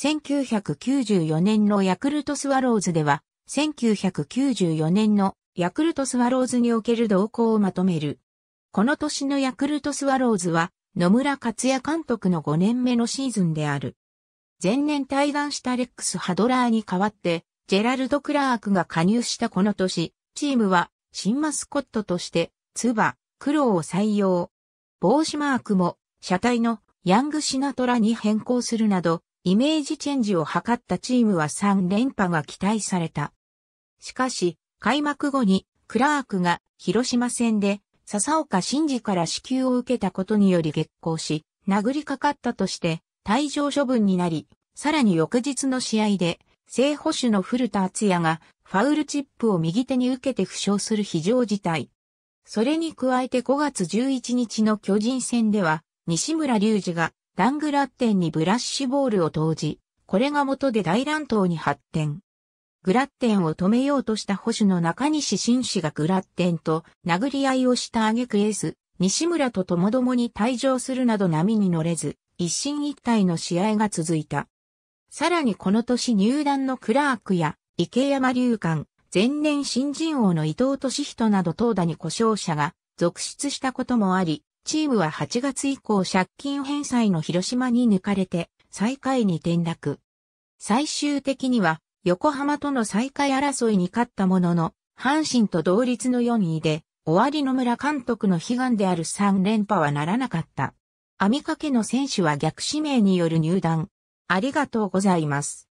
1994年のヤクルトスワローズでは、1994年のヤクルトスワローズにおける動向をまとめる。この年のヤクルトスワローズは、野村克也監督の5年目のシーズンである。前年対談したレックス・ハドラーに代わって、ジェラルド・クラークが加入したこの年、チームは新マスコットとして、ツバ、ク黒を採用。帽子マークも、車体のヤングシナトラに変更するなど、イメージチェンジを図ったチームは3連覇が期待された。しかし、開幕後にクラークが広島戦で笹岡真二から支給を受けたことにより激行し、殴りかかったとして退場処分になり、さらに翌日の試合で正捕手の古田敦也がファウルチップを右手に受けて負傷する非常事態。それに加えて5月11日の巨人戦では西村隆二がラングラッテンにブラッシュボールを投じ、これが元で大乱闘に発展。グラッテンを止めようとした保守の中西紳士がグラッテンと殴り合いをした挙句エース、西村とともどもに退場するなど波に乗れず、一進一退の試合が続いた。さらにこの年入団のクラークや池山龍館、前年新人王の伊藤敏人など投打に故障者が続出したこともあり、チームは8月以降借金返済の広島に抜かれて最下位に転落。最終的には横浜との最下位争いに勝ったものの、阪神と同率の4位で、終わりの村監督の悲願である3連覇はならなかった。網掛けの選手は逆指名による入団。ありがとうございます。